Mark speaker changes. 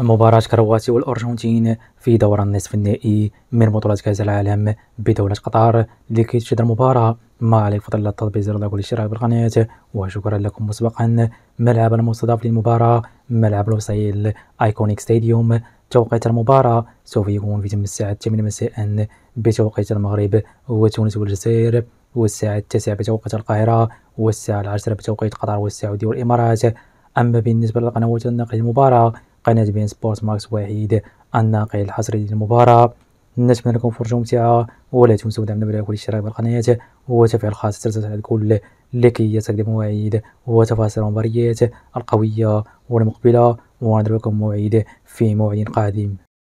Speaker 1: مباراة كرواتي والأرجنتين في دور النصف النهائي من بطولة كأس العالم بدولة قطر لكي تشاهد المباراة ما عليك فضل الا التطبيق زر لايك والاشتراك بالقناة وشكرا لكم مسبقا ملعب المستضاف للمباراة ملعب لوسيل ايكونيك ستاديوم توقيت المباراة سوف يكون في تم الساعة 8 مساء بتوقيت المغرب وتونس والجزائر والساعة 9 بتوقيت القاهرة والساعة 10 بتوقيت قطر والسعودية والإمارات أما بالنسبة للقنوات النقل المباراة قناة بين سبورت ماكس وحيد الناقل الحصري للمباراة نتمنى لكم فرجة ممتعة ولا تنسوا دعمنا باللايك والاشتراك بالقناة وتفعيل الخاص على الكل لكي يصلك مواعيد وتفاصيل المباريات القوية والمقبلة ونضربكم موعد في موعد قادم